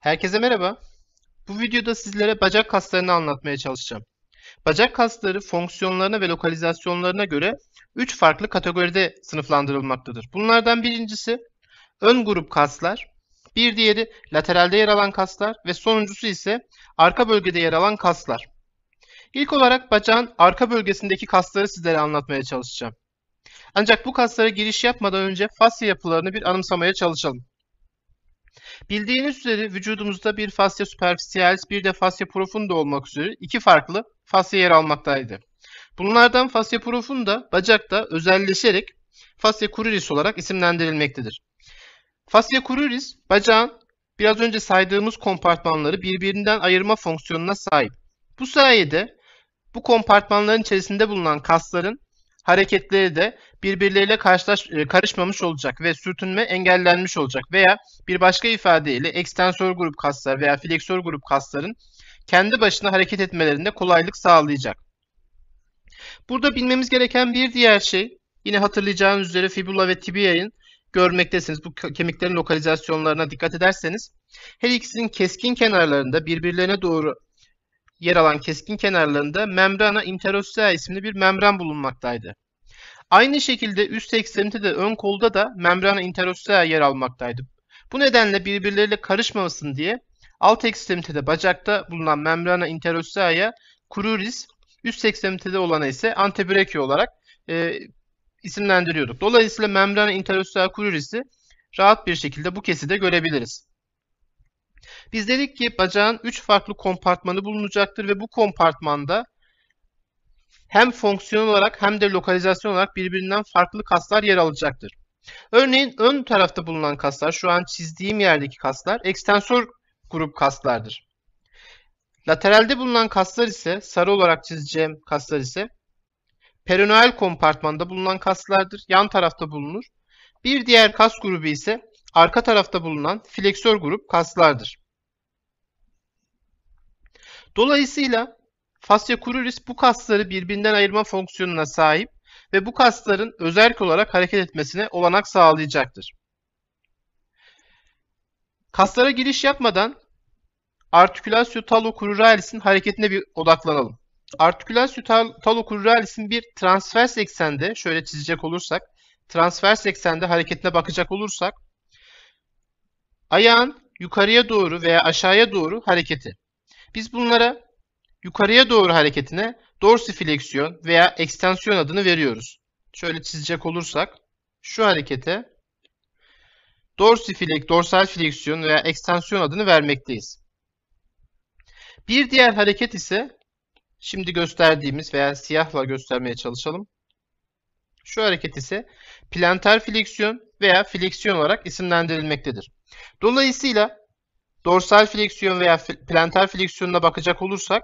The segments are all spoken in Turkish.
Herkese merhaba. Bu videoda sizlere bacak kaslarını anlatmaya çalışacağım. Bacak kasları fonksiyonlarına ve lokalizasyonlarına göre 3 farklı kategoride sınıflandırılmaktadır. Bunlardan birincisi ön grup kaslar, bir diğeri lateralde yer alan kaslar ve sonuncusu ise arka bölgede yer alan kaslar. İlk olarak bacağın arka bölgesindeki kasları sizlere anlatmaya çalışacağım. Ancak bu kaslara giriş yapmadan önce fasya yapılarını bir anımsamaya çalışalım. Bildiğiniz üzere vücudumuzda bir fasya superficialis bir de fasya profunda olmak üzere iki farklı fasya yer almaktaydı. Bunlardan fasya profunda bacakta özelleşerek fasya cruris olarak isimlendirilmektedir. Fasya cruris bacağın biraz önce saydığımız kompartmanları birbirinden ayırma fonksiyonuna sahip. Bu sayede bu kompartmanların içerisinde bulunan kasların hareketleri de birbirleriyle karşılaş, e, karışmamış olacak ve sürtünme engellenmiş olacak veya bir başka ifadeyle ekstensör grup kaslar veya fleksör grup kasların kendi başına hareket etmelerinde kolaylık sağlayacak. Burada bilmemiz gereken bir diğer şey yine hatırlayacağınız üzere fibula ve tibia'yın görmektesiniz. Bu kemiklerin lokalizasyonlarına dikkat ederseniz her ikisinin keskin kenarlarında birbirlerine doğru yer alan keskin kenarlarında membrana interostea isimli bir membran bulunmaktaydı. Aynı şekilde üst ekstremite de ön kolda da membrana interostea yer almaktaydı. Bu nedenle birbirleriyle karışmamasın diye alt ekstremitede bacakta bulunan membrana interostea'ya kururiz, üst ekstremitede olana ise antebrekya olarak e, isimlendiriyorduk. Dolayısıyla membrana interostea cruris'i rahat bir şekilde bu keside görebiliriz. Biz dedik ki bacağın 3 farklı kompartmanı bulunacaktır ve bu kompartmanda hem fonksiyon olarak hem de lokalizasyon olarak birbirinden farklı kaslar yer alacaktır. Örneğin ön tarafta bulunan kaslar şu an çizdiğim yerdeki kaslar ekstensör grup kaslardır. Lateralde bulunan kaslar ise sarı olarak çizeceğim kaslar ise peroneal kompartmanda bulunan kaslardır. Yan tarafta bulunur. Bir diğer kas grubu ise arka tarafta bulunan fleksör grup kaslardır. Dolayısıyla Fascia cruris bu kasları birbirinden ayırma fonksiyonuna sahip ve bu kasların özerk olarak hareket etmesine olanak sağlayacaktır. Kaslara giriş yapmadan artikülasyo talocrurealis'in hareketine bir odaklanalım. Artikülasyo talocrurealis'in bir transvers eksende şöyle çizecek olursak, transvers eksende hareketine bakacak olursak ayağın yukarıya doğru veya aşağıya doğru hareketi. Biz bunlara yukarıya doğru hareketine dorsifleksiyon veya ekstensiyon adını veriyoruz. Şöyle çizecek olursak şu harekete dorsiflek, dorsal fleksiyon veya ekstensiyon adını vermekteyiz. Bir diğer hareket ise şimdi gösterdiğimiz veya siyahla göstermeye çalışalım. Şu hareket ise plantar fleksiyon veya fleksiyon olarak isimlendirilmektedir. Dolayısıyla dorsal fleksiyon veya plantar fleksiyonuna bakacak olursak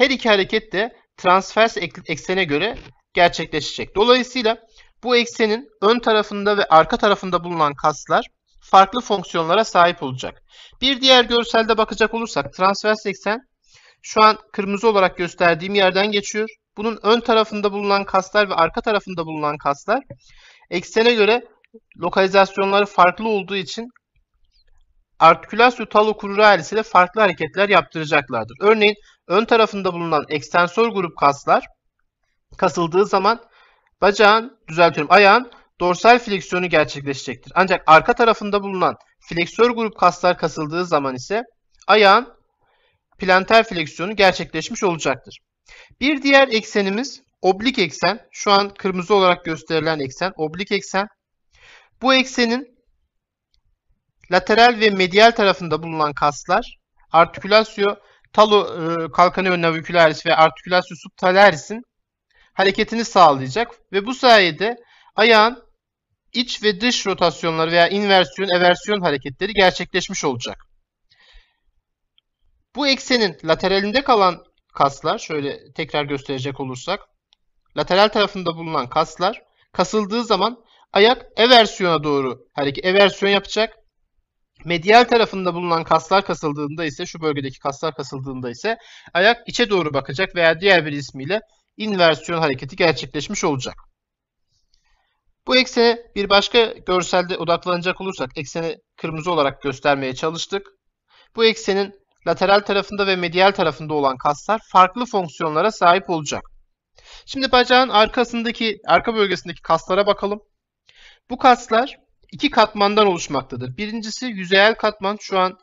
her iki hareket de transvers eksene göre gerçekleşecek. Dolayısıyla bu eksenin ön tarafında ve arka tarafında bulunan kaslar farklı fonksiyonlara sahip olacak. Bir diğer görselde bakacak olursak transvers eksen şu an kırmızı olarak gösterdiğim yerden geçiyor. Bunun ön tarafında bulunan kaslar ve arka tarafında bulunan kaslar eksene göre lokalizasyonları farklı olduğu için artikülasyo talo kururalis ile farklı hareketler yaptıracaklardır. Örneğin ön tarafında bulunan ekstensör grup kaslar kasıldığı zaman bacağın, düzeltiyorum ayağın dorsal fleksiyonu gerçekleşecektir. Ancak arka tarafında bulunan fleksör grup kaslar kasıldığı zaman ise ayağın plantar fleksiyonu gerçekleşmiş olacaktır. Bir diğer eksenimiz oblik eksen. Şu an kırmızı olarak gösterilen eksen oblik eksen. Bu eksenin lateral ve medial tarafında bulunan kaslar artikülasyon talo e, kalkanı ön navikularis ve artikülasyon subtalarisin hareketini sağlayacak ve bu sayede ayağın iç ve dış rotasyonları veya inversiyon, eversiyon hareketleri gerçekleşmiş olacak. Bu eksenin lateralinde kalan kaslar, şöyle tekrar gösterecek olursak, lateral tarafında bulunan kaslar kasıldığı zaman ayak eversiyona doğru hareket, eversiyon yapacak Medial tarafında bulunan kaslar kasıldığında ise şu bölgedeki kaslar kasıldığında ise ayak içe doğru bakacak veya diğer bir ismiyle inversiyon hareketi gerçekleşmiş olacak. Bu eksene bir başka görselde odaklanacak olursak ekseni kırmızı olarak göstermeye çalıştık. Bu eksenin lateral tarafında ve medial tarafında olan kaslar farklı fonksiyonlara sahip olacak. Şimdi bacağın arkasındaki arka bölgesindeki kaslara bakalım. Bu kaslar iki katmandan oluşmaktadır. Birincisi yüzeyel katman şu an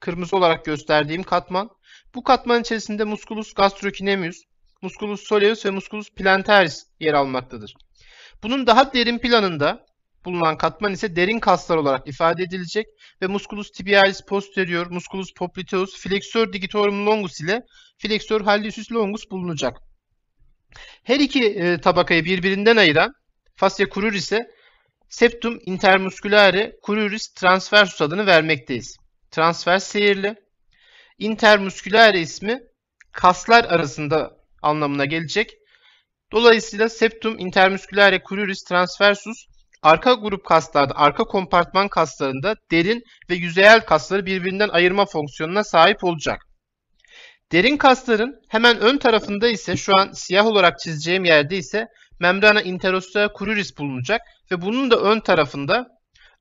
kırmızı olarak gösterdiğim katman. Bu katman içerisinde musculus gastrocnemius, musculus soleus ve musculus plantaris yer almaktadır. Bunun daha derin planında bulunan katman ise derin kaslar olarak ifade edilecek ve musculus tibialis posterior, musculus popliteus, flexor digitorum longus ile flexor hallucis longus bulunacak. Her iki e, tabakayı birbirinden ayıran fascia curur ise septum intermusculare cruris transversus adını vermekteyiz. Transfer seyirli. Intermusculare ismi kaslar arasında anlamına gelecek. Dolayısıyla septum intermusculare cruris transversus arka grup kaslarda, arka kompartman kaslarında derin ve yüzeyel kasları birbirinden ayırma fonksiyonuna sahip olacak. Derin kasların hemen ön tarafında ise şu an siyah olarak çizeceğim yerde ise membrana interostea cruris bulunacak ve bunun da ön tarafında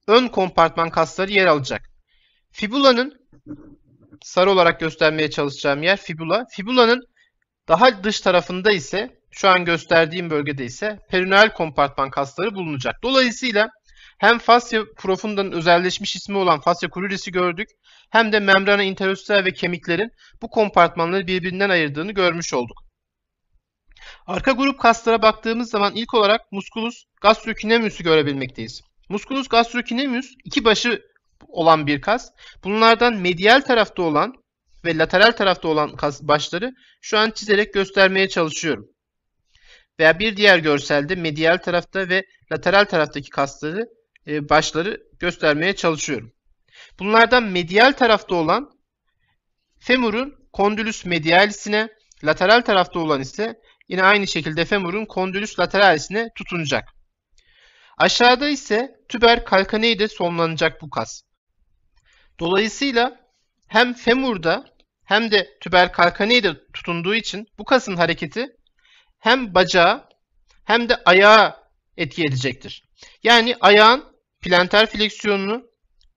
ön kompartman kasları yer alacak. Fibulanın sarı olarak göstermeye çalışacağım yer fibula. Fibulanın daha dış tarafında ise şu an gösterdiğim bölgede ise perineal kompartman kasları bulunacak. Dolayısıyla hem fasya profundanın özelleşmiş ismi olan fasya cruris'i gördük hem de membrana interostel ve kemiklerin bu kompartmanları birbirinden ayırdığını görmüş olduk. Arka grup kaslara baktığımız zaman ilk olarak musculus gastrocnemius'u görebilmekteyiz. Musculus gastrocnemius iki başı olan bir kas. Bunlardan medial tarafta olan ve lateral tarafta olan kas başları şu an çizerek göstermeye çalışıyorum. Veya bir diğer görselde medial tarafta ve lateral taraftaki kasları e, başları göstermeye çalışıyorum. Bunlardan medial tarafta olan femurun kondülüs medialisine, lateral tarafta olan ise Yine aynı şekilde femurun kondilus lateralisine tutunacak. Aşağıda ise tüber kalkaneide sonlanacak bu kas. Dolayısıyla hem femurda hem de tüber kalkaneide tutunduğu için bu kasın hareketi hem bacağa hem de ayağa etki edecektir. Yani ayağın plantar fleksiyonunu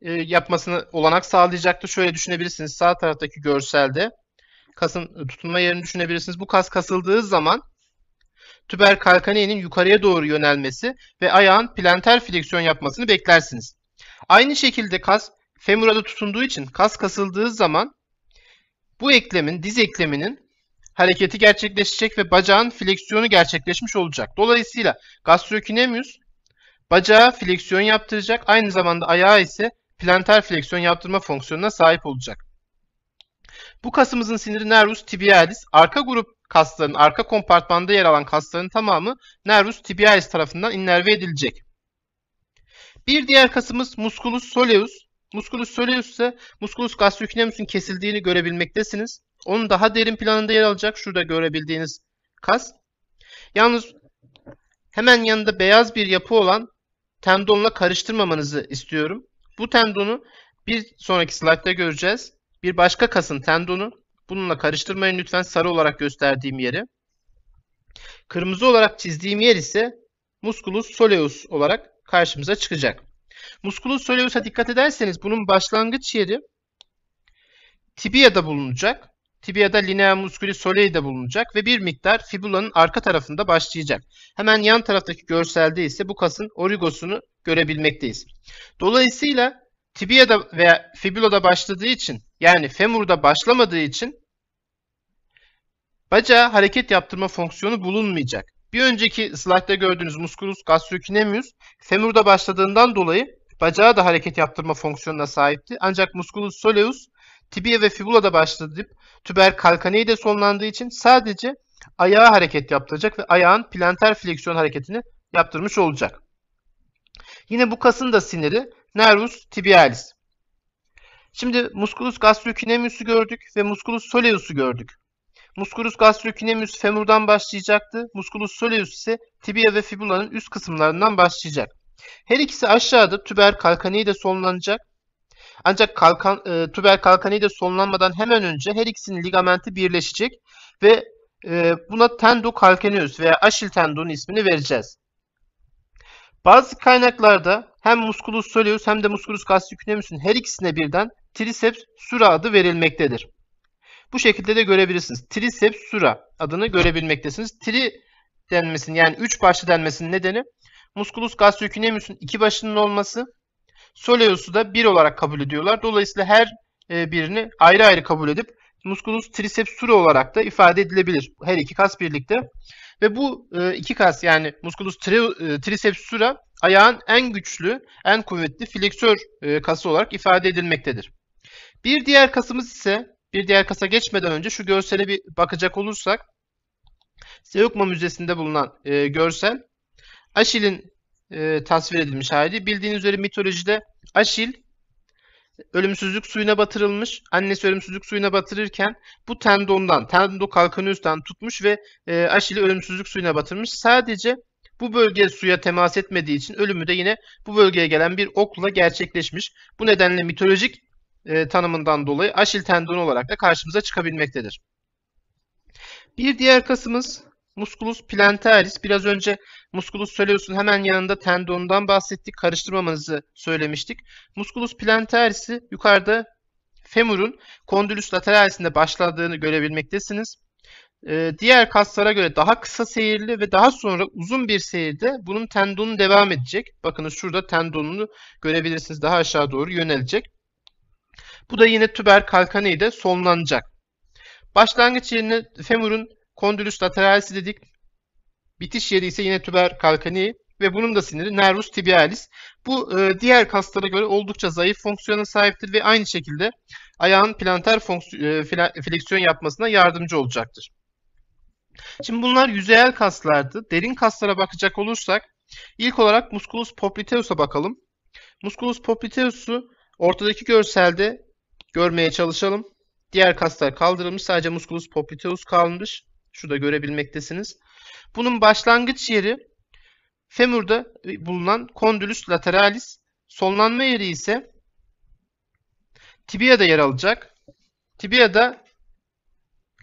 e, yapmasını olanak sağlayacaktır. Şöyle düşünebilirsiniz sağ taraftaki görselde Kasın e, tutunma yerini düşünebilirsiniz. Bu kas kasıldığı zaman tüber kalkaneinin yukarıya doğru yönelmesi ve ayağın planter fleksiyon yapmasını beklersiniz. Aynı şekilde kas femurada tutunduğu için kas kasıldığı zaman bu eklemin, diz ekleminin hareketi gerçekleşecek ve bacağın fleksiyonu gerçekleşmiş olacak. Dolayısıyla gastrocnemius bacağa fleksiyon yaptıracak, aynı zamanda ayağa ise planter fleksiyon yaptırma fonksiyonuna sahip olacak. Bu kasımızın siniri nervus tibialis. Arka grup kasların, arka kompartmanda yer alan kasların tamamı nervus tibialis tarafından innerve edilecek. Bir diğer kasımız musculus soleus. Musculus soleus ise musculus gastrocnemius'un kesildiğini görebilmektesiniz. Onun daha derin planında yer alacak şurada görebildiğiniz kas. Yalnız hemen yanında beyaz bir yapı olan tendonla karıştırmamanızı istiyorum. Bu tendonu bir sonraki slaytta göreceğiz. Bir başka kasın tendonu. Bununla karıştırmayın lütfen sarı olarak gösterdiğim yeri. Kırmızı olarak çizdiğim yer ise musculus soleus olarak karşımıza çıkacak. Musculus soleus'a dikkat ederseniz bunun başlangıç yeri tibiada bulunacak. Tibiada linea musculi solei'de bulunacak ve bir miktar fibulanın arka tarafında başlayacak. Hemen yan taraftaki görselde ise bu kasın origosunu görebilmekteyiz. Dolayısıyla tibiada veya fibulada başladığı için yani femurda başlamadığı için bacağa hareket yaptırma fonksiyonu bulunmayacak. Bir önceki slaytta gördüğünüz musculus gastrocnemius femurda başladığından dolayı bacağa da hareket yaptırma fonksiyonuna sahipti. Ancak musculus soleus tibia ve fibula fibula'da başladıp tüber kalkaneyi de sonlandığı için sadece ayağa hareket yaptıracak ve ayağın plantar fleksiyon hareketini yaptırmış olacak. Yine bu kasın da siniri nervus tibialis. Şimdi musculus gastrocnemius'u gördük ve musculus soleus'u gördük. Musculus gastrocnemius femurdan başlayacaktı. Musculus soleus ise tibia ve fibulanın üst kısımlarından başlayacak. Her ikisi aşağıda tüber kalkani de sonlanacak. Ancak kalkan, e, tüber kalkani de sonlanmadan hemen önce her ikisinin ligamenti birleşecek ve e, buna tendo kalkaneus veya aşil tendon ismini vereceğiz. Bazı kaynaklarda hem musculus soleus hem de musculus cassiocunemus'un her ikisine birden triceps sura adı verilmektedir. Bu şekilde de görebilirsiniz. Triceps sura adını görebilmektesiniz. Tri denmesinin yani üç başlı denmesinin nedeni musculus cassiocunemus'un iki başının olması. Soleus'u da bir olarak kabul ediyorlar. Dolayısıyla her e, birini ayrı ayrı kabul edip musculus triceps sura olarak da ifade edilebilir. Her iki kas birlikte. Ve bu e, iki kas yani musculus tri, e, triceps sura ayağın en güçlü, en kuvvetli fleksör e, kası olarak ifade edilmektedir. Bir diğer kasımız ise, bir diğer kasa geçmeden önce şu görsele bir bakacak olursak, Seokma Müzesi'nde bulunan e, görsel, Aşil'in e, tasvir edilmiş hali. Bildiğiniz üzere mitolojide Aşil ölümsüzlük suyuna batırılmış. Annesi ölümsüzlük suyuna batırırken bu tendondan, tendon kalkanı üstten tutmuş ve e, Aşil'i ölümsüzlük suyuna batırmış. Sadece bu bölge suya temas etmediği için ölümü de yine bu bölgeye gelen bir okla gerçekleşmiş. Bu nedenle mitolojik e, tanımından dolayı Aşil tendonu olarak da karşımıza çıkabilmektedir. Bir diğer kasımız musculus plantaris. Biraz önce musculus söylüyorsun, hemen yanında tendondan bahsettik. Karıştırmamanızı söylemiştik. Musculus plantaris'i yukarıda femurun kondilus lateralisinde başladığını görebilmektesiniz. Ee, diğer kaslara göre daha kısa seyirli ve daha sonra uzun bir seyirde bunun tendonu devam edecek. Bakınız şurada tendonunu görebilirsiniz daha aşağı doğru yönelecek. Bu da yine tüber kalkanı ile sonlanacak. Başlangıç yerine femurun kondilus lateralis dedik. Bitiş yeri ise yine tüber kalkani ve bunun da siniri nervus tibialis. Bu e, diğer kaslara göre oldukça zayıf fonksiyona sahiptir ve aynı şekilde ayağın plantar fonksiyon, e, fleksiyon yapmasına yardımcı olacaktır. Şimdi bunlar yüzeyel kaslardı. Derin kaslara bakacak olursak ilk olarak musculus popliteus'a bakalım. Musculus popliteus'u ortadaki görselde görmeye çalışalım. Diğer kaslar kaldırılmış. Sadece musculus popliteus kalmış. Şurada görebilmektesiniz. Bunun başlangıç yeri femurda bulunan condylus lateralis. Sonlanma yeri ise tibia'da yer alacak. Tibia'da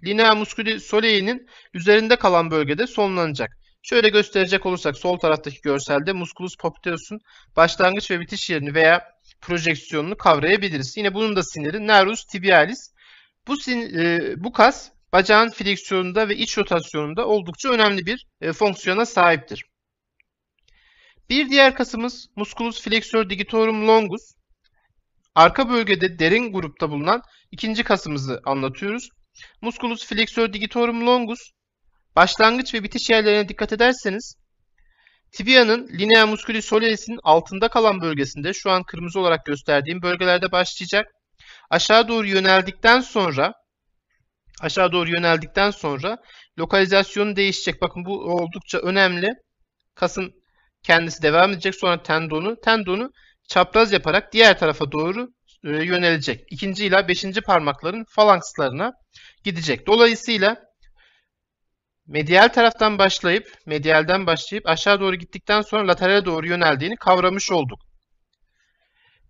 linea musculi Solei'nin üzerinde kalan bölgede sonlanacak. Şöyle gösterecek olursak sol taraftaki görselde musculus popliteus'un başlangıç ve bitiş yerini veya projeksiyonunu kavrayabiliriz. Yine bunun da siniri nervus tibialis. Bu, sin, e, bu kas bacağın fleksiyonunda ve iç rotasyonunda oldukça önemli bir e, fonksiyona sahiptir. Bir diğer kasımız musculus flexor digitorum longus. Arka bölgede derin grupta bulunan ikinci kasımızı anlatıyoruz. Musculus flexor digitorum longus başlangıç ve bitiş yerlerine dikkat ederseniz tibianın linea musculi soleis'in altında kalan bölgesinde şu an kırmızı olarak gösterdiğim bölgelerde başlayacak. Aşağı doğru yöneldikten sonra aşağı doğru yöneldikten sonra lokalizasyonu değişecek. Bakın bu oldukça önemli. Kasın kendisi devam edecek. Sonra tendonu, tendonu çapraz yaparak diğer tarafa doğru e, yönelecek. İkinci ile beşinci parmakların falankslarına gidecek. Dolayısıyla medial taraftan başlayıp, medialden başlayıp aşağı doğru gittikten sonra laterale doğru yöneldiğini kavramış olduk.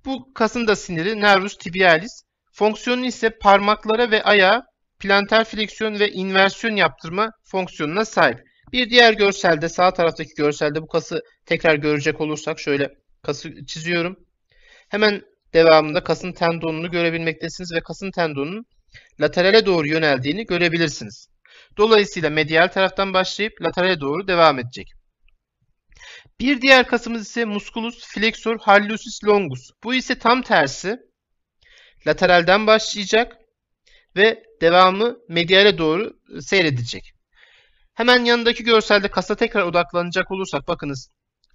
Bu kasında siniri nervus tibialis. Fonksiyonu ise parmaklara ve ayağa plantar fleksiyon ve inversiyon yaptırma fonksiyonuna sahip. Bir diğer görselde sağ taraftaki görselde bu kası tekrar görecek olursak şöyle kası çiziyorum. Hemen devamında kasın tendonunu görebilmektesiniz ve kasın tendonunun laterale doğru yöneldiğini görebilirsiniz. Dolayısıyla medial taraftan başlayıp laterale doğru devam edecek. Bir diğer kasımız ise musculus flexor hallucis longus. Bu ise tam tersi. Lateralden başlayacak ve devamı mediale doğru seyredecek. Hemen yanındaki görselde kasa tekrar odaklanacak olursak bakınız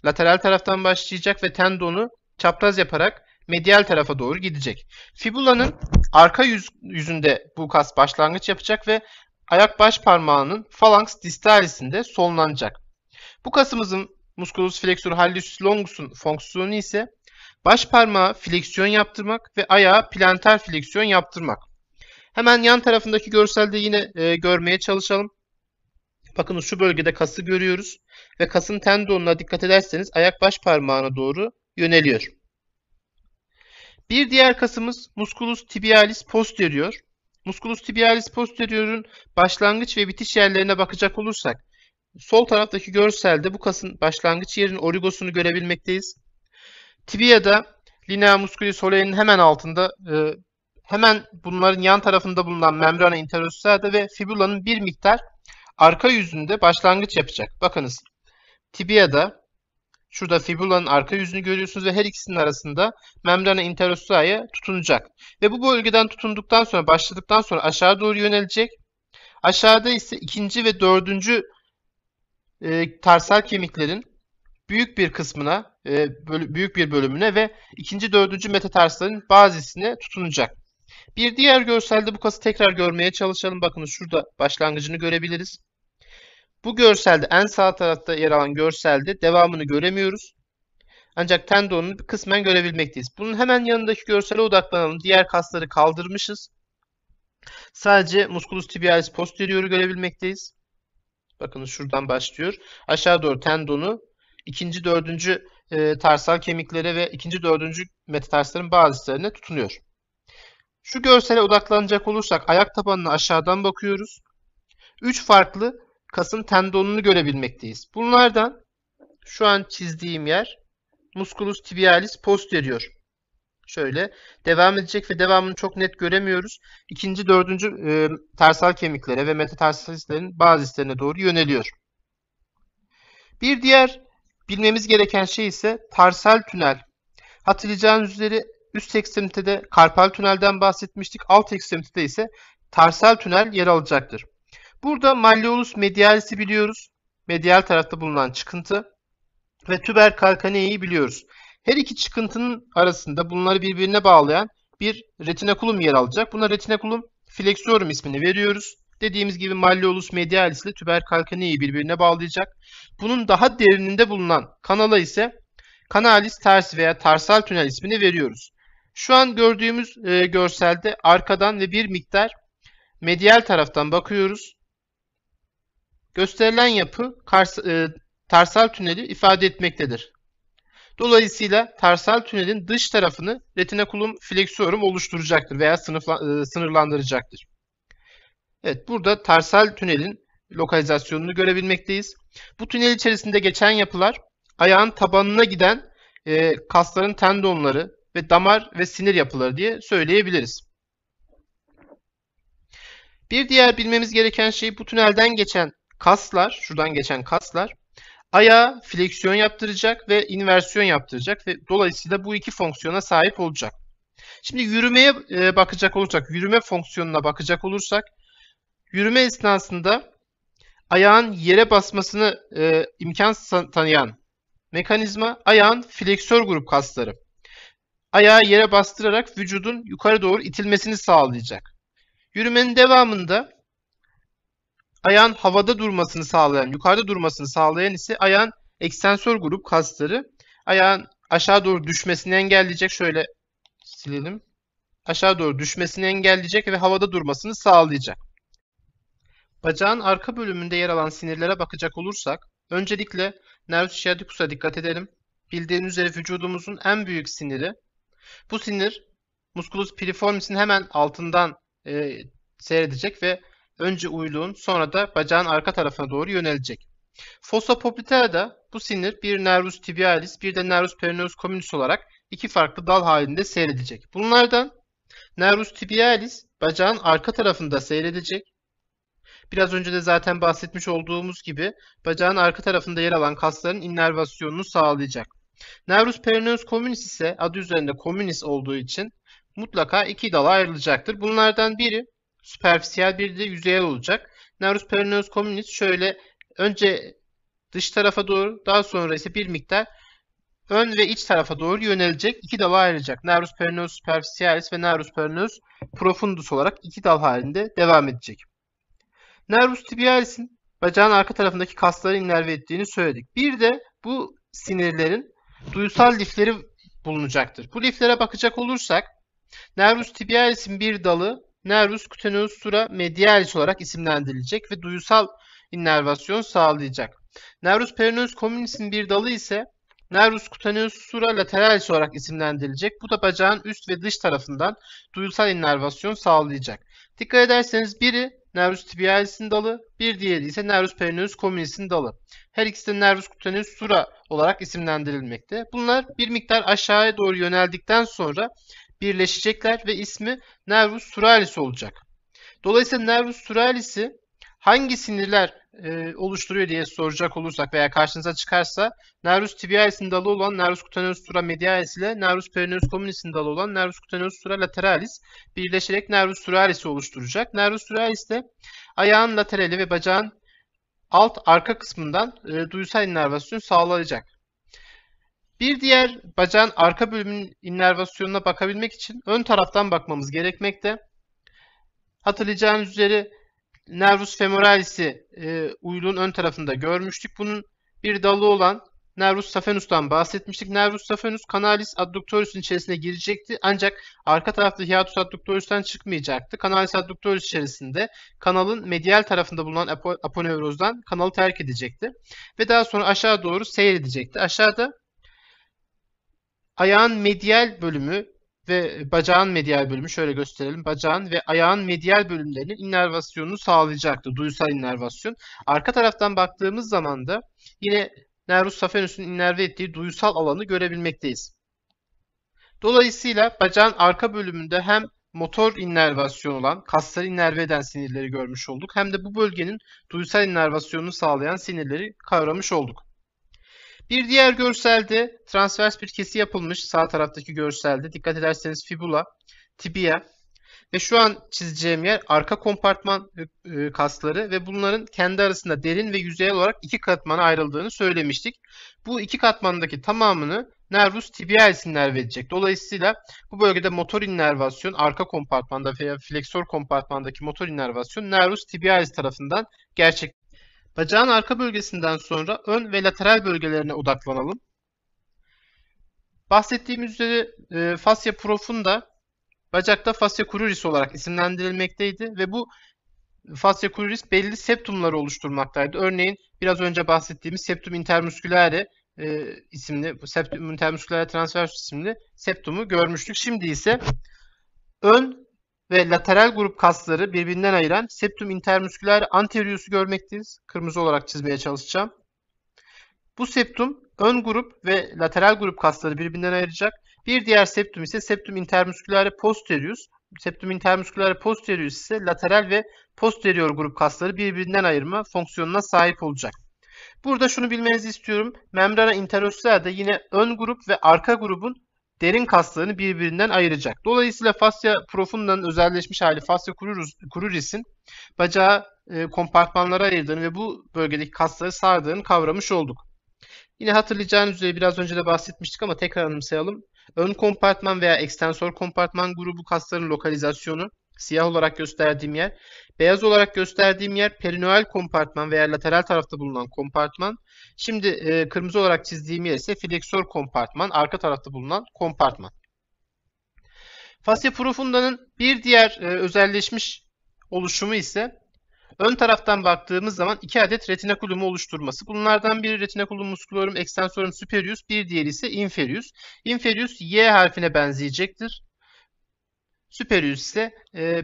lateral taraftan başlayacak ve tendonu çapraz yaparak medial tarafa doğru gidecek. Fibulanın arka yüz, yüzünde bu kas başlangıç yapacak ve ayak baş parmağının falanks distalisinde sonlanacak. Bu kasımızın musculus flexor hallucis longus'un fonksiyonu ise baş parmağı fleksiyon yaptırmak ve ayağa plantar fleksiyon yaptırmak. Hemen yan tarafındaki görselde yine e, görmeye çalışalım. Bakın şu bölgede kası görüyoruz ve kasın tendonuna dikkat ederseniz ayak baş parmağına doğru yöneliyor. Bir diğer kasımız musculus tibialis posterior. Musculus tibialis posterior'un başlangıç ve bitiş yerlerine bakacak olursak sol taraftaki görselde bu kasın başlangıç yerinin origosunu görebilmekteyiz. Tibia'da linea musculi soleinin hemen altında e, hemen bunların yan tarafında bulunan membrana interosseada ve fibulanın bir miktar arka yüzünde başlangıç yapacak. Bakınız tibia'da Şurada fibulanın arka yüzünü görüyorsunuz ve her ikisinin arasında membrana interostaya tutunacak. Ve bu bölgeden tutunduktan sonra, başladıktan sonra aşağı doğru yönelecek. Aşağıda ise ikinci ve dördüncü e, tarsal kemiklerin büyük bir kısmına, e, büyük bir bölümüne ve ikinci, dördüncü metatarsların bazısine tutunacak. Bir diğer görselde bu kası tekrar görmeye çalışalım. Bakın şurada başlangıcını görebiliriz. Bu görselde en sağ tarafta yer alan görselde devamını göremiyoruz. Ancak tendonunu kısmen görebilmekteyiz. Bunun hemen yanındaki görsele odaklanalım. Diğer kasları kaldırmışız. Sadece musculus tibialis posterior'u görebilmekteyiz. Bakın şuradan başlıyor. Aşağı doğru tendonu, ikinci, dördüncü e, tarsal kemiklere ve ikinci, dördüncü metatarsların bazılarına tutunuyor. Şu görsele odaklanacak olursak ayak tabanına aşağıdan bakıyoruz. Üç farklı kasın tendonunu görebilmekteyiz. Bunlardan şu an çizdiğim yer musculus tibialis posterior. Şöyle devam edecek ve devamını çok net göremiyoruz. İkinci, dördüncü e, tersal kemiklere ve metatarsalislerin bazı hislerine doğru yöneliyor. Bir diğer bilmemiz gereken şey ise tarsal tünel. Hatırlayacağınız üzere üst ekstremitede karpal tünelden bahsetmiştik. Alt ekstremitede ise tarsal tünel yer alacaktır. Burada malleolus medialisi biliyoruz. Medial tarafta bulunan çıkıntı ve tüber kalkaneyi biliyoruz. Her iki çıkıntının arasında bunları birbirine bağlayan bir retinakulum yer alacak. Buna retinakulum flexiorum ismini veriyoruz. Dediğimiz gibi malleolus medialis ile tüber kalkaneyi birbirine bağlayacak. Bunun daha derininde bulunan kanala ise kanalis tersi veya tarsal tünel ismini veriyoruz. Şu an gördüğümüz e, görselde arkadan ve bir miktar medial taraftan bakıyoruz. Gösterilen yapı kars, e, tarsal tüneli ifade etmektedir. Dolayısıyla tarsal tünelin dış tarafını retinakulum flexiorum oluşturacaktır veya sınıfla, e, sınırlandıracaktır. Evet, burada tarsal tünelin lokalizasyonunu görebilmekteyiz. Bu tünel içerisinde geçen yapılar ayağın tabanına giden e, kasların tendonları ve damar ve sinir yapıları diye söyleyebiliriz. Bir diğer bilmemiz gereken şey bu tünelden geçen kaslar, şuradan geçen kaslar ayağa fleksiyon yaptıracak ve inversiyon yaptıracak ve dolayısıyla bu iki fonksiyona sahip olacak. Şimdi yürümeye e, bakacak olursak, yürüme fonksiyonuna bakacak olursak, yürüme esnasında ayağın yere basmasını e, imkan tanıyan mekanizma ayağın fleksör grup kasları. Ayağı yere bastırarak vücudun yukarı doğru itilmesini sağlayacak. Yürümenin devamında Ayağın havada durmasını sağlayan, yukarıda durmasını sağlayan ise ayağın eksensör grup kasları. Ayağın aşağı doğru düşmesini engelleyecek. Şöyle silelim. Aşağı doğru düşmesini engelleyecek ve havada durmasını sağlayacak. Bacağın arka bölümünde yer alan sinirlere bakacak olursak, öncelikle nervus sciaticus'a dikkat edelim. Bildiğiniz üzere vücudumuzun en büyük siniri. Bu sinir musculus piriformis'in hemen altından e, seyredecek ve önce uyluğun sonra da bacağın arka tarafına doğru yönelecek. Fossa bu sinir bir nervus tibialis bir de nervus perineus communis olarak iki farklı dal halinde seyredecek. Bunlardan nervus tibialis bacağın arka tarafında seyredecek. Biraz önce de zaten bahsetmiş olduğumuz gibi bacağın arka tarafında yer alan kasların innervasyonunu sağlayacak. Nervus perineus communis ise adı üzerinde communis olduğu için mutlaka iki dala ayrılacaktır. Bunlardan biri süperfisiyel bir de yüzeyel olacak. Nervus peroneus communis şöyle önce dış tarafa doğru daha sonra ise bir miktar ön ve iç tarafa doğru yönelecek. iki dal ayrılacak. Nervus peroneus superficialis ve nervus peroneus profundus olarak iki dal halinde devam edecek. Nervus tibialis'in bacağın arka tarafındaki kasları innerve ettiğini söyledik. Bir de bu sinirlerin duysal lifleri bulunacaktır. Bu liflere bakacak olursak nervus tibialis'in bir dalı nervus cutaneus sura medialis olarak isimlendirilecek ve duyusal innervasyon sağlayacak. Nervus perineus communis'in bir dalı ise nervus cutaneus sura lateralis olarak isimlendirilecek. Bu da bacağın üst ve dış tarafından duyusal innervasyon sağlayacak. Dikkat ederseniz biri nervus tibialis'in dalı, bir diğeri ise nervus perineus communis'in dalı. Her ikisi de nervus cutaneus sura olarak isimlendirilmekte. Bunlar bir miktar aşağıya doğru yöneldikten sonra birleşecekler ve ismi nervus suralis olacak. Dolayısıyla nervus suralis'i hangi sinirler e, oluşturuyor diye soracak olursak veya karşınıza çıkarsa nervus tibialis'in dalı olan nervus cutaneus sura medialis ile nervus peroneus communis'in dalı olan nervus cutaneus sura lateralis birleşerek nervus suralis'i oluşturacak. Nervus suralis de ayağın laterali ve bacağın alt arka kısmından e, duysal innervasyon sağlayacak. Bir diğer bacağın arka bölümünün innervasyonuna bakabilmek için ön taraftan bakmamız gerekmekte. Hatırlayacağınız üzere nervus femoralis'i e, uyluğun ön tarafında görmüştük. Bunun bir dalı olan nervus staphenus'tan bahsetmiştik. Nervus staphenus canalis adductorus'un içerisine girecekti. Ancak arka tarafta hiatus adductorus'tan çıkmayacaktı. Canalis adductorus içerisinde kanalın medial tarafında bulunan aponevrozdan kanalı terk edecekti. Ve daha sonra aşağı doğru seyredecekti. Aşağıda ayağın medial bölümü ve bacağın medial bölümü şöyle gösterelim. Bacağın ve ayağın medial bölümlerinin innervasyonunu sağlayacaktı. Duysal innervasyon. Arka taraftan baktığımız zaman da yine nervus safenus'un innerve ettiği duysal alanı görebilmekteyiz. Dolayısıyla bacağın arka bölümünde hem motor innervasyon olan kasları innerve eden sinirleri görmüş olduk. Hem de bu bölgenin duysal innervasyonunu sağlayan sinirleri kavramış olduk. Bir diğer görselde transvers bir kesi yapılmış. Sağ taraftaki görselde. Dikkat ederseniz fibula, tibia ve şu an çizeceğim yer arka kompartman e, e, kasları ve bunların kendi arasında derin ve yüzeyel olarak iki katmana ayrıldığını söylemiştik. Bu iki katmandaki tamamını nervus tibialis innervelecek. Dolayısıyla bu bölgede motor innervasyon arka kompartmanda veya fleksor kompartmandaki motor innervasyon nervus tibialis tarafından gerçek Bacağın arka bölgesinden sonra ön ve lateral bölgelerine odaklanalım. Bahsettiğimiz üzere e, fasya profunda bacakta fasya cruris olarak isimlendirilmekteydi ve bu fasya cruris belli septumları oluşturmaktaydı. Örneğin biraz önce bahsettiğimiz septum intermuskülare e, isimli, septum intermuskülare transversus isimli septumu görmüştük. Şimdi ise ön ve lateral grup kasları birbirinden ayıran septum intermusküler anterius'u görmekteyiz. Kırmızı olarak çizmeye çalışacağım. Bu septum ön grup ve lateral grup kasları birbirinden ayıracak. Bir diğer septum ise septum intermusküler posterius. Septum intermusküler posterius ise lateral ve posterior grup kasları birbirinden ayırma fonksiyonuna sahip olacak. Burada şunu bilmenizi istiyorum. Membrana de yine ön grup ve arka grubun derin kaslarını birbirinden ayıracak. Dolayısıyla fasya profundanın özelleşmiş hali fasya cruris'in bacağı e, kompartmanlara ayırdığını ve bu bölgedeki kasları sardığını kavramış olduk. Yine hatırlayacağınız üzere biraz önce de bahsetmiştik ama tekrar anımsayalım. Ön kompartman veya ekstensör kompartman grubu kasların lokalizasyonu, siyah olarak gösterdiğim yer, Beyaz olarak gösterdiğim yer perinoel kompartman veya lateral tarafta bulunan kompartman. Şimdi e, kırmızı olarak çizdiğim yer ise fleksör kompartman, arka tarafta bulunan kompartman. Fasya profundanın bir diğer e, özelleşmiş oluşumu ise ön taraftan baktığımız zaman iki adet retinakulumu oluşturması. Bunlardan biri retinakulum musculorum extensorum superius, bir diğeri ise inferius. Inferius Y harfine benzeyecektir. Superius ise e,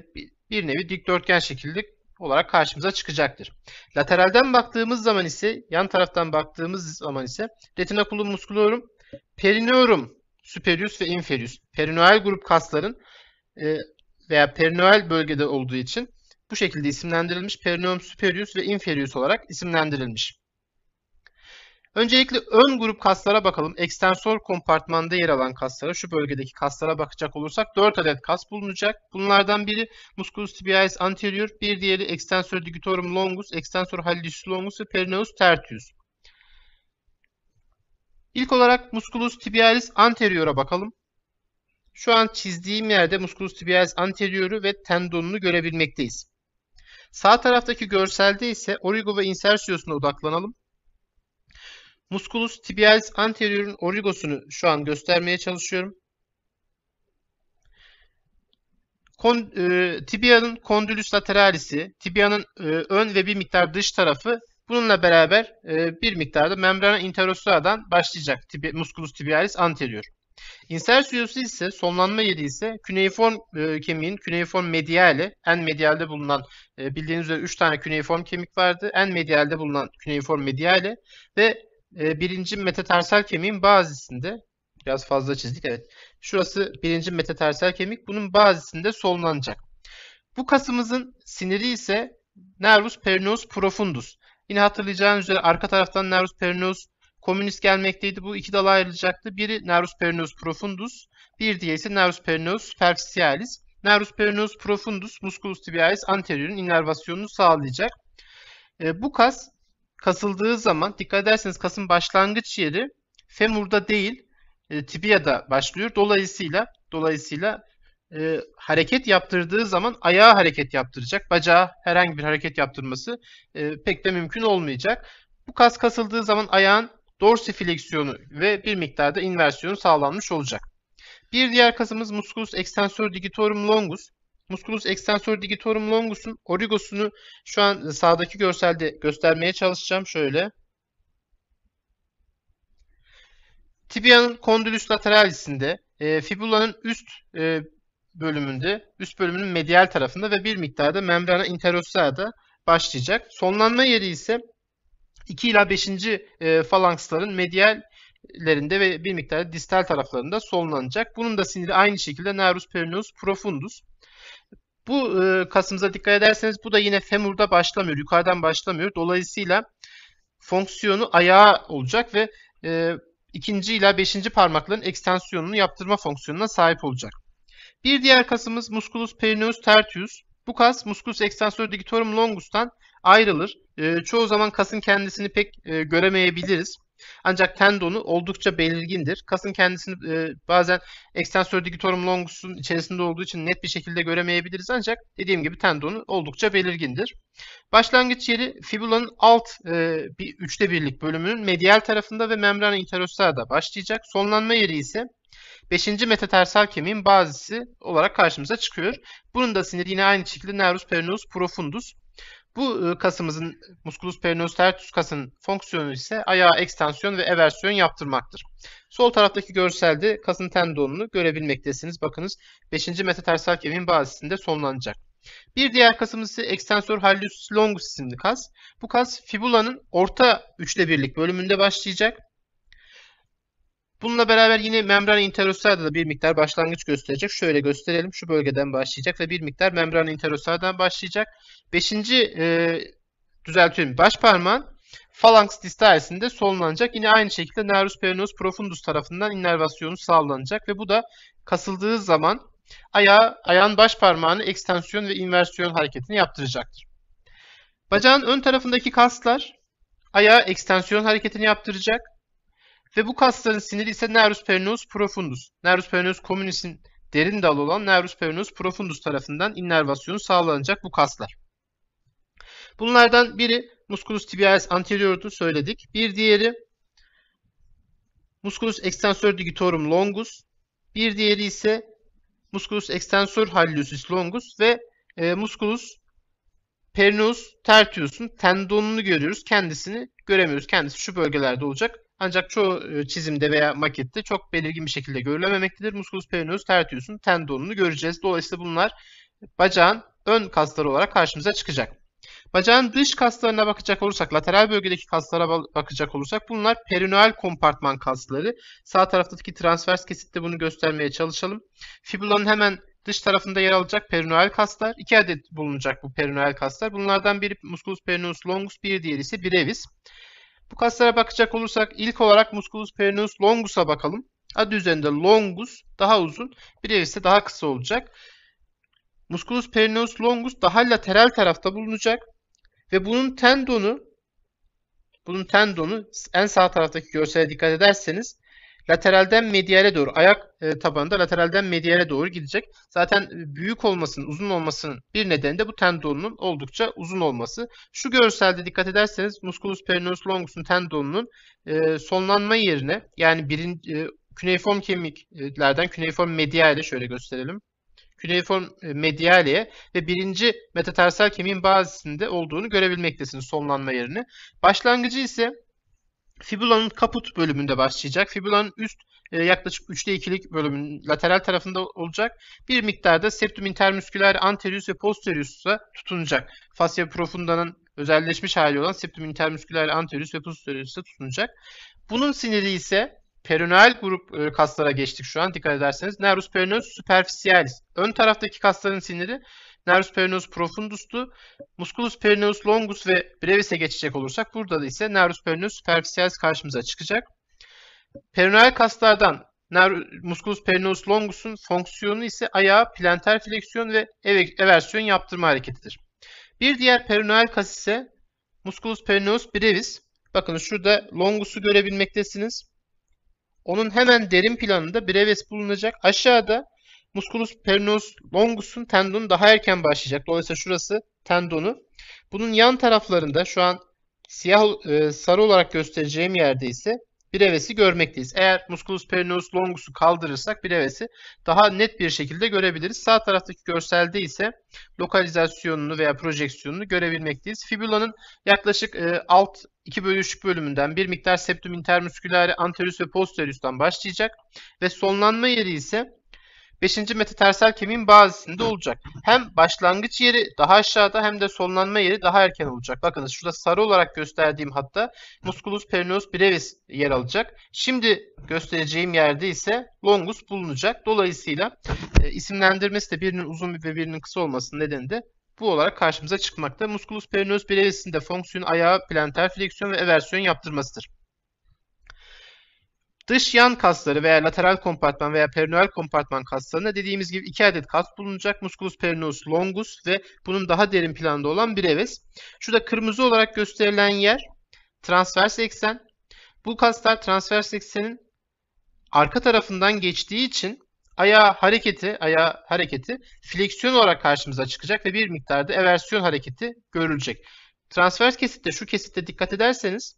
bir nevi dikdörtgen şekilde olarak karşımıza çıkacaktır. Lateralden baktığımız zaman ise, yan taraftan baktığımız zaman ise retinakulum musculorum, perineorum superius ve inferius. Perineal grup kasların e, veya perineal bölgede olduğu için bu şekilde isimlendirilmiş perineum superius ve inferius olarak isimlendirilmiş. Öncelikle ön grup kaslara bakalım. Ekstensör kompartmanda yer alan kaslara, şu bölgedeki kaslara bakacak olursak 4 adet kas bulunacak. Bunlardan biri musculus tibialis anterior, bir diğeri extensor digitorum longus, extensor hallucis longus ve perineus tertius. İlk olarak musculus tibialis anterior'a bakalım. Şu an çizdiğim yerde musculus tibialis anterioru ve tendonunu görebilmekteyiz. Sağ taraftaki görselde ise origo ve insertios'una odaklanalım. Musculus tibialis anterior'un origosunu şu an göstermeye çalışıyorum. Kon, e, tibianın kondilus lateralisi, tibianın e, ön ve bir miktar dış tarafı bununla beraber e, bir miktarda membrana interosuadan başlayacak tibi, musculus tibialis anterior. İnsersiyosu ise sonlanma yeri ise küneiform e, kemiğin küneiform mediali en medialde bulunan e, bildiğiniz üzere 3 tane küneiform kemik vardı. En medialde bulunan küneiform mediali ve ee, birinci metatarsal kemiğin bazısında biraz fazla çizdik evet. Şurası birinci metatarsal kemik. Bunun bazısında solunanacak. Bu kasımızın siniri ise nervus perineus profundus. Yine hatırlayacağınız üzere arka taraftan nervus perineus komünist gelmekteydi. Bu iki dal ayrılacaktı. Biri nervus perineus profundus, bir diğeri ise nervus perineus superficialis. Nervus perineus profundus musculus tibialis anterior'un innervasyonunu sağlayacak. E, bu kas kasıldığı zaman dikkat ederseniz kasın başlangıç yeri femurda değil e, tibiada başlıyor. Dolayısıyla dolayısıyla e, hareket yaptırdığı zaman ayağa hareket yaptıracak. Bacağa herhangi bir hareket yaptırması e, pek de mümkün olmayacak. Bu kas kasıldığı zaman ayağın dorsifleksiyonu ve bir miktarda inversiyonu sağlanmış olacak. Bir diğer kasımız musculus extensor digitorum longus. Musculus extensor digitorum longus'un origosunu şu an sağdaki görselde göstermeye çalışacağım. Şöyle. Tibianın kondilus lateralisinde, e, fibulanın üst e, bölümünde, üst bölümünün medial tarafında ve bir miktarda membrana interosseada başlayacak. Sonlanma yeri ise 2 ila 5. E, falanksların medial ve bir miktarda distal taraflarında solunlanacak. Bunun da siniri aynı şekilde nervus perineus profundus. Bu e, kasımıza dikkat ederseniz bu da yine femurda başlamıyor. Yukarıdan başlamıyor. Dolayısıyla fonksiyonu ayağa olacak ve e, ikinci ile beşinci parmakların ekstansiyonunu yaptırma fonksiyonuna sahip olacak. Bir diğer kasımız musculus perineus tertius. Bu kas musculus extensor digitorum longus'tan ayrılır. E, çoğu zaman kasın kendisini pek e, göremeyebiliriz. Ancak tendonu oldukça belirgindir. Kasın kendisini e, bazen extensor digitorum longusun içerisinde olduğu için net bir şekilde göremeyebiliriz ancak dediğim gibi tendonu oldukça belirgindir. Başlangıç yeri fibulanın alt e, bir üçte birlik bölümünün medial tarafında ve membran interostada başlayacak. Sonlanma yeri ise 5. metatarsal kemiğin bazisi olarak karşımıza çıkıyor. Bunun da siniri yine aynı şekilde nervus peroneus profundus. Bu e, kasımızın musculus peroneus tertius kasının fonksiyonu ise ayağa ekstansiyon ve eversiyon yaptırmaktır. Sol taraftaki görselde kasın tendonunu görebilmektesiniz. Bakınız 5. metatarsal kemiğin bazisinde sonlanacak. Bir diğer kasımız ise extensor hallucis longus isimli kas. Bu kas fibulanın orta üçte birlik bölümünde başlayacak Bununla beraber yine membran interoslarda da bir miktar başlangıç gösterecek. Şöyle gösterelim. Şu bölgeden başlayacak ve bir miktar membran interoslardan başlayacak. Beşinci e, düzeltiyorum. Baş parmağın falanks distalsinde solunlanacak. Yine aynı şekilde nervus peroneus profundus tarafından innervasyonu sağlanacak ve bu da kasıldığı zaman ayağı, ayağın baş parmağını ekstansiyon ve inversiyon hareketini yaptıracaktır. Bacağın ön tarafındaki kaslar ayağa ekstansiyon hareketini yaptıracak. Ve bu kasların siniri ise nervus perineus profundus. Nervus perineus communis'in derin dalı olan nervus perineus profundus tarafından innervasyonu sağlanacak bu kaslar. Bunlardan biri musculus tibialis anterior'du söyledik. Bir diğeri musculus extensor digitorum longus. Bir diğeri ise musculus extensor hallucis longus ve e, musculus perineus tertius'un tendonunu görüyoruz. Kendisini göremiyoruz. Kendisi şu bölgelerde olacak. Ancak çoğu e, çizimde veya makette çok belirgin bir şekilde görülememektedir. Musculus peroneus tertius'un tendonunu göreceğiz. Dolayısıyla bunlar bacağın ön kasları olarak karşımıza çıkacak. Bacağın dış kaslarına bakacak olursak, lateral bölgedeki kaslara bakacak olursak bunlar perineal kompartman kasları. Sağ taraftaki transvers kesitte bunu göstermeye çalışalım. Fibulanın hemen dış tarafında yer alacak perineal kaslar. iki adet bulunacak bu perineal kaslar. Bunlardan biri musculus peroneus longus, bir diğeri ise brevis. Bu kaslara bakacak olursak ilk olarak musculus peroneus longus'a bakalım. Adı üzerinde longus daha uzun, bir ise daha kısa olacak. Musculus peroneus longus daha lateral tarafta bulunacak ve bunun tendonu bunun tendonu en sağ taraftaki görsele dikkat ederseniz Lateralden mediale doğru ayak e, tabanında lateralden mediale doğru gidecek. Zaten e, büyük olmasının, uzun olmasının bir nedeni de bu tendonun oldukça uzun olması. Şu görselde dikkat ederseniz musculus peroneus longusun tendonunun e, sonlanma yerine yani birinci e, küneiform kemiklerden küneiform mediale şöyle gösterelim cuneiform e, mediale'ye ve birinci metatarsal kemiğin bazısında olduğunu görebilmektesiniz sonlanma yerini. Başlangıcı ise Fibula'nın kaput bölümünde başlayacak. Fibula'nın üst e, yaklaşık 3'te 2'lik bölümün lateral tarafında olacak. Bir miktarda septum intermusküler anterius ve posterius'a tutunacak. Fasya profundanın özelleşmiş hali olan septum intermusküler anterius ve posterius'a tutunacak. Bunun siniri ise peroneal grup e, kaslara geçtik şu an dikkat ederseniz. Nervus peroneus superficialis. Ön taraftaki kasların siniri nervus perineus profundus'tu. Musculus perineus longus ve brevis'e geçecek olursak burada da ise nervus perineus superficialis karşımıza çıkacak. Perinoel kaslardan musculus perineus longus'un fonksiyonu ise ayağa plantar fleksiyon ve eversiyon yaptırma hareketidir. Bir diğer perinoel kas ise musculus perineus brevis. Bakın şurada longus'u görebilmektesiniz. Onun hemen derin planında brevis bulunacak. Aşağıda Musculus pernos longus'un tendonu daha erken başlayacak. Dolayısıyla şurası tendonu. Bunun yan taraflarında şu an siyah e, sarı olarak göstereceğim yerde ise bir hevesi görmekteyiz. Eğer musculus pernos longus'u kaldırırsak bir hevesi daha net bir şekilde görebiliriz. Sağ taraftaki görselde ise lokalizasyonunu veya projeksiyonunu görebilmekteyiz. Fibula'nın yaklaşık e, alt 2 bölü 3 bölümünden bir miktar septum intermusculari anterius ve posterius'tan başlayacak ve sonlanma yeri ise 5. metatarsal kemiğin bazisinde olacak. Hem başlangıç yeri daha aşağıda hem de sonlanma yeri daha erken olacak. Bakınız şurada sarı olarak gösterdiğim hatta musculus perineus brevis yer alacak. Şimdi göstereceğim yerde ise longus bulunacak. Dolayısıyla e, isimlendirmesi de birinin uzun ve birinin kısa olmasının nedeni de bu olarak karşımıza çıkmakta. Musculus perineus brevis'in de fonksiyon ayağı plantar fleksiyon ve eversiyon yaptırmasıdır. Dış yan kasları veya lateral kompartman veya perineal kompartman kaslarına dediğimiz gibi iki adet kas bulunacak. Musculus perineus longus ve bunun daha derin planda olan brevis. Şurada kırmızı olarak gösterilen yer transvers eksen. Bu kaslar transvers eksenin arka tarafından geçtiği için ayağı hareketi, ayağı hareketi fleksiyon olarak karşımıza çıkacak ve bir miktarda eversiyon hareketi görülecek. Transvers kesitte şu kesitte dikkat ederseniz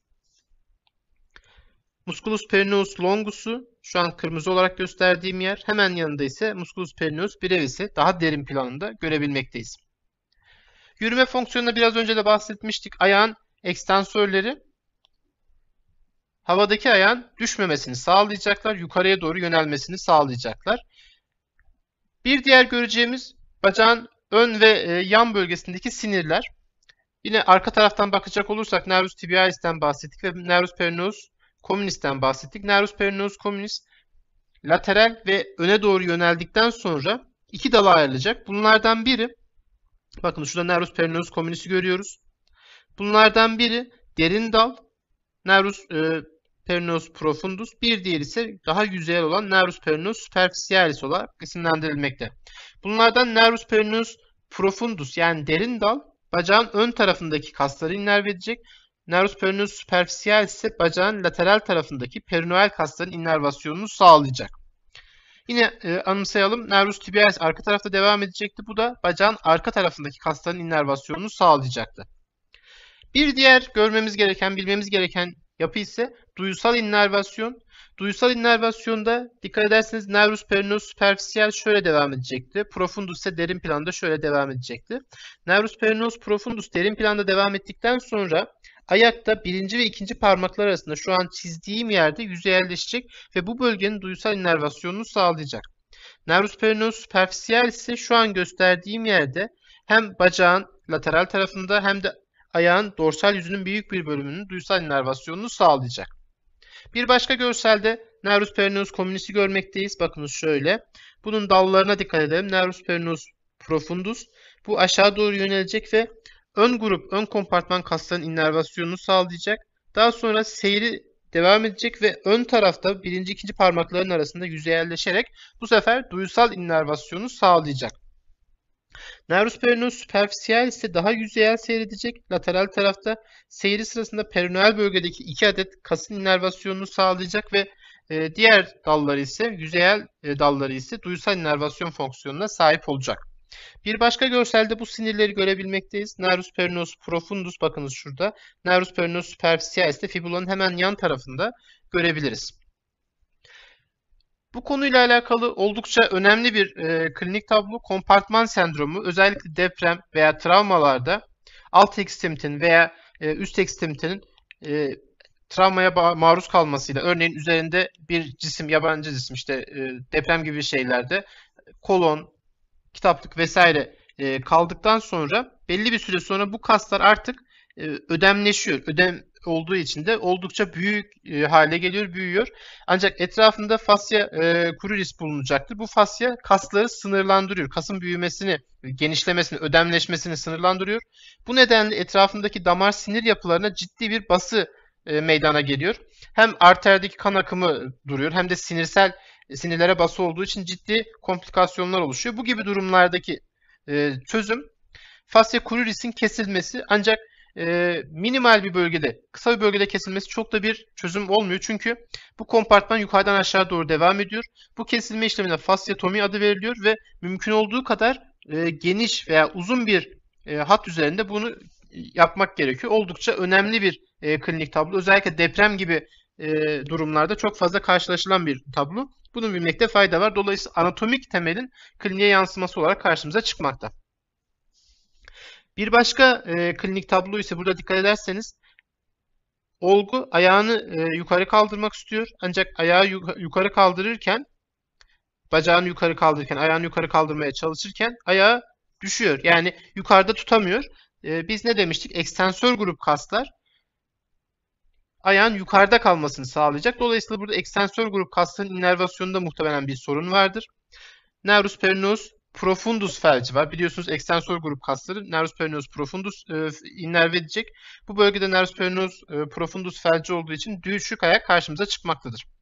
Musculus perineus longusu şu an kırmızı olarak gösterdiğim yer. Hemen yanında ise musculus perineus brevis'i daha derin planında görebilmekteyiz. Yürüme fonksiyonunda biraz önce de bahsetmiştik. Ayağın ekstansörleri havadaki ayağın düşmemesini sağlayacaklar, yukarıya doğru yönelmesini sağlayacaklar. Bir diğer göreceğimiz bacağın ön ve e, yan bölgesindeki sinirler. Yine arka taraftan bakacak olursak nervus tibialis'ten bahsettik ve nervus perineus Komünisten bahsettik. Nervus perineus komünis lateral ve öne doğru yöneldikten sonra iki dala ayrılacak. Bunlardan biri bakın şurada nervus perineus komünisi görüyoruz. Bunlardan biri derin dal nervus e, perineus profundus. Bir diğeri ise daha yüzeyel olan nervus perineus superficialis olarak isimlendirilmekte. Bunlardan nervus perineus profundus yani derin dal bacağın ön tarafındaki kasları innerve edecek. Nervus peroneus superficial ise bacağın lateral tarafındaki perineal kasların innervasyonunu sağlayacak. Yine e, anımsayalım. Nervus tibialis arka tarafta devam edecekti. Bu da bacağın arka tarafındaki kasların innervasyonunu sağlayacaktı. Bir diğer görmemiz gereken, bilmemiz gereken yapı ise duyusal innervasyon. Duyusal innervasyonda dikkat ederseniz nervus perineus superficial şöyle devam edecekti. Profundus ise derin planda şöyle devam edecekti. Nervus perineus profundus derin planda devam ettikten sonra Ayakta birinci ve ikinci parmaklar arasında şu an çizdiğim yerde yüze yerleşecek ve bu bölgenin duysal inervasyonunu sağlayacak. Nervus peroneus superficial ise şu an gösterdiğim yerde hem bacağın lateral tarafında hem de ayağın dorsal yüzünün büyük bir bölümünün duysal inervasyonunu sağlayacak. Bir başka görselde nervus peroneus komünisi görmekteyiz. Bakınız şöyle. Bunun dallarına dikkat edelim. Nervus peroneus profundus. Bu aşağı doğru yönelecek ve Ön grup, ön kompartman kaslarının innervasyonunu sağlayacak. Daha sonra seyri devam edecek ve ön tarafta birinci ikinci parmakların arasında yüzeyelleşerek bu sefer duysal innervasyonu sağlayacak. Nervus peroneus superficial ise daha yüzeyel seyredecek. Lateral tarafta seyri sırasında peroneal bölgedeki iki adet kasın innervasyonunu sağlayacak ve e, diğer dalları ise yüzeyel e, dalları ise duysal innervasyon fonksiyonuna sahip olacak. Bir başka görselde bu sinirleri görebilmekteyiz. Nervus peroneus profundus bakınız şurada. Nervus peroneus superficialis de fibulanın hemen yan tarafında görebiliriz. Bu konuyla alakalı oldukça önemli bir e, klinik tablo kompartman sendromu özellikle deprem veya travmalarda alt ekstremitenin veya e, üst ekstremitenin e, travmaya maruz kalmasıyla örneğin üzerinde bir cisim yabancı cisim işte e, deprem gibi şeylerde kolon, kitaplık vesaire e, kaldıktan sonra belli bir süre sonra bu kaslar artık e, ödemleşiyor. Ödem olduğu için de oldukça büyük e, hale geliyor, büyüyor. Ancak etrafında fasya e, kurulis bulunacaktır. Bu fasya kasları sınırlandırıyor. Kasın büyümesini, genişlemesini, ödemleşmesini sınırlandırıyor. Bu nedenle etrafındaki damar sinir yapılarına ciddi bir bası e, meydana geliyor. Hem arterdeki kan akımı duruyor hem de sinirsel sinirlere bası olduğu için ciddi komplikasyonlar oluşuyor. Bu gibi durumlardaki e, çözüm fasya cruris'in kesilmesi ancak e, minimal bir bölgede, kısa bir bölgede kesilmesi çok da bir çözüm olmuyor. Çünkü bu kompartman yukarıdan aşağı doğru devam ediyor. Bu kesilme işlemine fasyotomi adı veriliyor ve mümkün olduğu kadar e, geniş veya uzun bir e, hat üzerinde bunu e, yapmak gerekiyor. Oldukça önemli bir e, klinik tablo. Özellikle deprem gibi e, durumlarda çok fazla karşılaşılan bir tablo. Bunu bilmekte fayda var. Dolayısıyla anatomik temelin kliniğe yansıması olarak karşımıza çıkmakta. Bir başka e, klinik tablo ise burada dikkat ederseniz olgu ayağını e, yukarı kaldırmak istiyor. Ancak ayağı yukarı kaldırırken bacağını yukarı kaldırırken, ayağını yukarı kaldırmaya çalışırken ayağı düşüyor. Yani yukarıda tutamıyor. E, biz ne demiştik? Ekstensör grup kaslar ayağın yukarıda kalmasını sağlayacak. Dolayısıyla burada ekstensör grup kasların innervasyonunda muhtemelen bir sorun vardır. Nervus perineus profundus felci var. Biliyorsunuz ekstensör grup kasları nervus perineus profundus e, innerve edecek. Bu bölgede nervus perineus e, profundus felci olduğu için düşük ayak karşımıza çıkmaktadır.